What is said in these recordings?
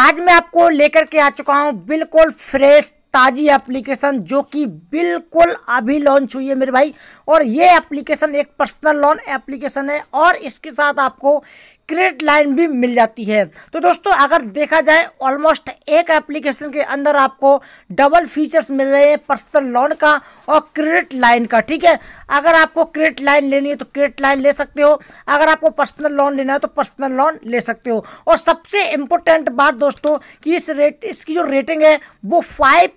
आज मैं आपको लेकर के आ चुका हूँ बिल्कुल फ्रेश ताज़ी एप्लीकेशन जो कि बिल्कुल अभी लॉन्च हुई है मेरे भाई और ये एप्लीकेशन एक पर्सनल लोन एप्लीकेशन है और इसके साथ आपको क्रेडिट लाइन भी मिल जाती है तो दोस्तों अगर देखा जाए ऑलमोस्ट एक एप्लीकेशन के अंदर आपको डबल फीचर्स मिल रहे हैं पर्सनल लोन का और क्रेडिट लाइन का ठीक है अगर आपको क्रेडिट लाइन लेनी है तो क्रेडिट लाइन ले सकते हो अगर आपको पर्सनल लोन लेना है तो पर्सनल लोन ले सकते हो और सबसे इम्पोर्टेंट बात दोस्तों कि इस रेट इसकी जो रेटिंग है वो फाइव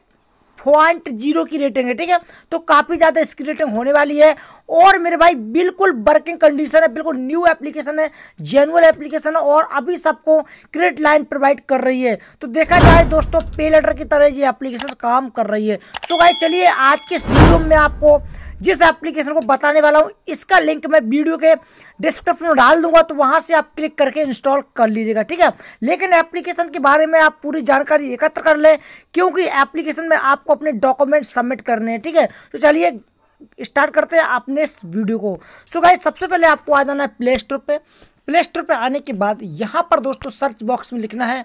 पॉइंट जीरो की रेटिंग है ठीक है तो काफ़ी ज़्यादा इसकी रेटिंग होने वाली है और मेरे भाई बिल्कुल वर्किंग कंडीशन है बिल्कुल न्यू एप्लीकेशन है जेनुअल एप्लीकेशन है और अभी सबको क्रेडिट लाइन प्रोवाइड कर रही है तो देखा जाए दोस्तों पे लेटर की तरह ये एप्लीकेशन काम कर रही है तो भाई चलिए आज के इस वीडियो में आपको जिस एप्लीकेशन को बताने वाला हूँ इसका लिंक मैं वीडियो के डिस्क्रिप्शन में डाल दूंगा तो वहाँ से आप क्लिक करके इंस्टॉल कर लीजिएगा ठीक है लेकिन एप्लीकेशन के बारे में आप पूरी जानकारी एकत्र कर लें क्योंकि एप्लीकेशन में आपको अपने डॉक्यूमेंट सबमिट करने हैं ठीक है तो चलिए स्टार्ट करते हैं अपने इस वीडियो को सो so गाइज सबसे पहले आपको आ जाना है प्ले स्टोर पर प्ले स्टोर पर आने के बाद यहाँ पर दोस्तों सर्च बॉक्स में लिखना है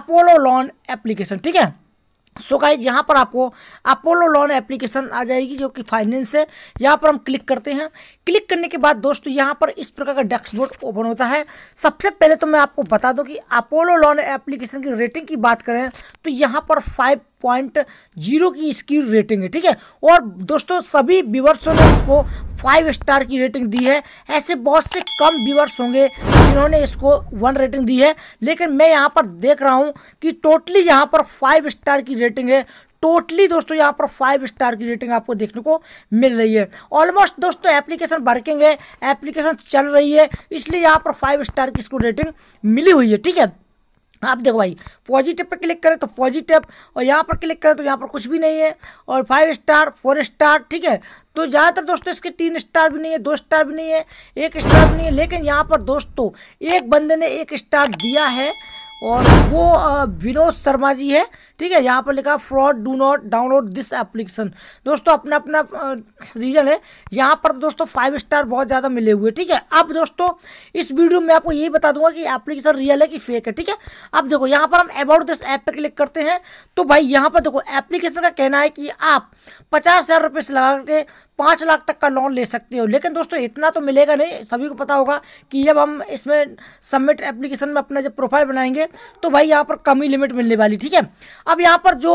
अपोलो लॉन एप्लीकेशन ठीक है सो गाइज यहाँ पर आपको अपोलो लोन एप्लीकेशन आ जाएगी जो कि फाइनेंस है यहाँ पर हम क्लिक करते हैं क्लिक करने के बाद दोस्तों यहाँ पर इस प्रकार का डैशबोर्ड ओपन होता है सबसे पहले तो मैं आपको बता दूँ कि अपोलो लोन एप्लीकेशन की रेटिंग की बात करें तो यहाँ पर फाइव पॉइंट जीरो की इसकी रेटिंग है ठीक है और दोस्तों सभी व्यूवर्सों ने इसको फाइव स्टार की रेटिंग दी है ऐसे बहुत से कम व्यूअर्स होंगे जिन्होंने इसको वन रेटिंग दी है लेकिन मैं यहाँ पर देख रहा हूँ कि टोटली यहाँ पर फाइव स्टार की रेटिंग है टोटली दोस्तों यहाँ पर फाइव स्टार की रेटिंग आपको देखने को मिल रही है ऑलमोस्ट दोस्तों एप्लीकेशन वर्किंग है एप्लीकेशन चल रही है इसलिए यहाँ पर फाइव स्टार की इसको रेटिंग मिली हुई है ठीक है आप देखो भाई पॉजिटिव पर क्लिक करें तो पॉजिटिव और यहाँ पर क्लिक करें तो यहाँ पर कुछ भी नहीं है और फाइव स्टार फोर स्टार ठीक है तो ज़्यादातर दोस्तों इसके तीन स्टार भी नहीं है दो स्टार भी नहीं है एक स्टार भी नहीं है लेकिन यहाँ पर दोस्तों एक बंदे ने एक स्टार दिया है और वो विनोद शर्मा जी है ठीक है यहाँ पर लिखा fraud do not download this application दोस्तों अपना अपना रीजन है यहाँ पर तो दोस्तों फाइव स्टार बहुत ज़्यादा मिले हुए ठीक है अब दोस्तों इस वीडियो में आपको यही बता दूंगा कि एप्लीकेशन रियल है कि फेक है ठीक है अब देखो यहाँ पर हम अबाउट दिस ऐप पर क्लिक करते हैं तो भाई यहाँ पर देखो एप्लीकेशन का कहना है कि आप पचास हज़ार रुपये से लगा के पाँच लाख तक का लोन ले सकते हो लेकिन दोस्तों इतना तो मिलेगा नहीं सभी को पता होगा कि जब हम इसमें सबमिट एप्लीकेशन में अपना जब प्रोफाइल बनाएंगे तो भाई यहाँ पर कम ही लिमिट मिलने वाली ठीक है अब यहाँ पर जो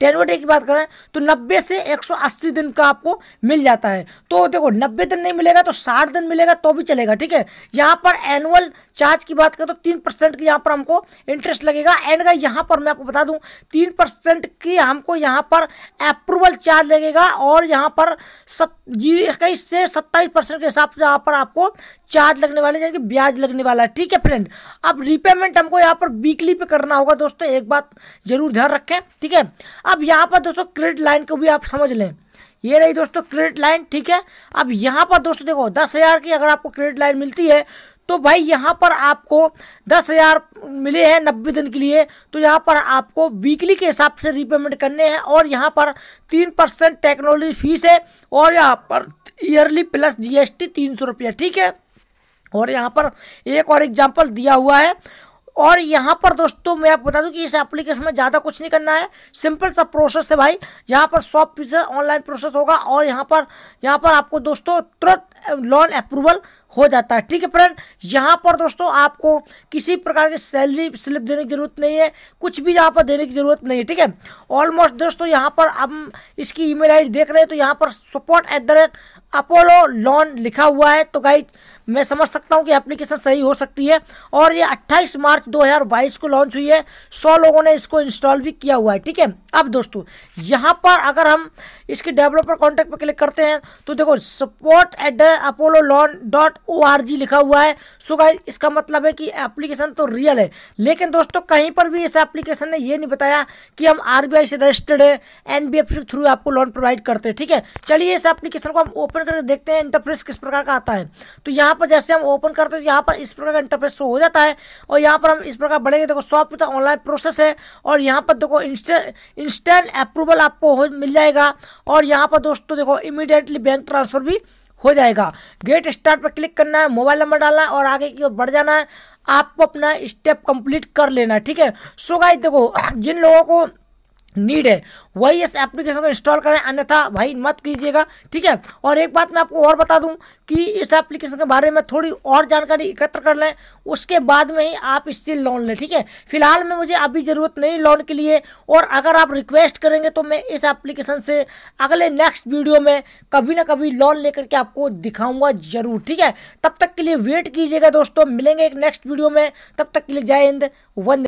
टेनवे डे की बात करें तो 90 से 180 दिन का आपको मिल जाता है तो देखो 90 दिन नहीं मिलेगा तो 60 दिन मिलेगा तो भी चलेगा ठीक है यहाँ पर एनुअल चार्ज की बात करें तो तीन परसेंट की यहाँ पर हमको इंटरेस्ट लगेगा एंड का यहाँ पर मैं आपको बता दूँ तीन परसेंट की हमको यहाँ पर अप्रूवल चार्ज लगेगा और यहाँ पर इक्कीस से सत्ताईस परसेंट के हिसाब से यहाँ पर आपको चार्ज लगने वाले यानी कि ब्याज लगने वाला है ठीक है फ्रेंड अब रिपेमेंट हमको यहाँ पर वीकली पे करना होगा दोस्तों एक बात जरूर ध्यान रखें ठीक है अब यहाँ पर दोस्तों क्रेडिट लाइन को भी आप समझ लें ये रही दोस्तों क्रेडिट लाइन ठीक है अब यहाँ पर दोस्तों देखो दस हज़ार की अगर आपको क्रेडिट लाइन मिलती है तो भाई यहाँ पर आपको दस हज़ार मिले हैं नब्बे दिन के लिए तो यहाँ पर आपको वीकली के हिसाब से रीपेमेंट करने हैं और यहाँ पर तीन परसेंट टेक्नोलॉजी फीस है और यहाँ पर ईयरली प्लस जीएसटी तीन सौ रुपये ठीक है और यहाँ पर एक और एग्जाम्पल दिया हुआ है और यहाँ पर दोस्तों मैं आपको बता दूँ कि इस एप्लीकेशन में ज़्यादा कुछ नहीं करना है सिंपल सा प्रोसेस है भाई यहाँ पर सॉफ्ट फीचर ऑनलाइन प्रोसेस होगा और यहाँ पर यहाँ पर आपको दोस्तों तुरंत लोन अप्रूवल हो जाता है ठीक है फ्रेंड यहाँ पर दोस्तों आपको किसी प्रकार की सैलरी स्लिप देने की ज़रूरत नहीं है कुछ भी यहाँ पर देने की ज़रूरत नहीं है ठीक है ऑलमोस्ट दोस्तों यहाँ पर हम इसकी ईमेल आईडी देख रहे हैं तो यहाँ पर support at the rate Apollo loan लिखा हुआ है तो गाइज मैं समझ सकता हूँ कि एप्लीकेशन सही हो सकती है और ये 28 मार्च 2022 को लॉन्च हुई है 100 लोगों ने इसको इंस्टॉल भी किया हुआ है ठीक है अब दोस्तों यहाँ पर अगर हम इसके डेवलपर कॉन्टैक्ट पर क्लिक करते हैं तो देखो support at the Apollo loan dot O R G लिखा हुआ है सो गाइज इसका मतलब है कि एप्लीकेशन तो रियल है लेकिन दोस्तों कहीं पर भी इस एप्लीकेशन ने ये नहीं बताया कि हम आर बी आई से रजिस्टर्ड है एन बी एफ के थ्रू आपको लोन प्रोवाइड करते हैं ठीक है चलिए इस एप्लीकेशन को हम ओपन ओपन करके देखते हैं इंटरफेस किस प्रकार का आता है तो यहाँ पर जैसे हम ओपन करते हैं तो यहाँ पर इस प्रकार का इंटरफेस शो हो जाता है और यहाँ पर हम इस प्रकार बढ़ेंगे देखो सॉफ्ट तो ऑनलाइन प्रोसेस है और यहाँ पर देखो इंस्टेंट अप्रूवल आपको मिल जाएगा और यहाँ पर दोस्तों देखो इमीडिएटली बैंक ट्रांसफर भी हो जाएगा गेट स्टार्ट पर क्लिक करना है मोबाइल नंबर डालना है और आगे की ओर बढ़ जाना है आपको अपना स्टेप कंप्लीट कर लेना है ठीक है सो गाइस देखो जिन लोगों को नीड है वही इस एप्लीकेशन को इंस्टॉल करें अन्यथा भाई मत कीजिएगा ठीक है और एक बात मैं आपको और बता दूं कि इस एप्लीकेशन के बारे में थोड़ी और जानकारी एकत्र कर लें उसके बाद में ही आप इससे लोन लें ठीक है फिलहाल में मुझे अभी ज़रूरत नहीं लोन के लिए और अगर आप रिक्वेस्ट करेंगे तो मैं इस एप्लीकेशन से अगले नेक्स्ट वीडियो में कभी ना कभी लोन लेकर के आपको दिखाऊँगा ज़रूर ठीक है तब तक के लिए वेट कीजिएगा दोस्तों मिलेंगे एक नेक्स्ट वीडियो में तब तक के लिए जय हिंद वंदे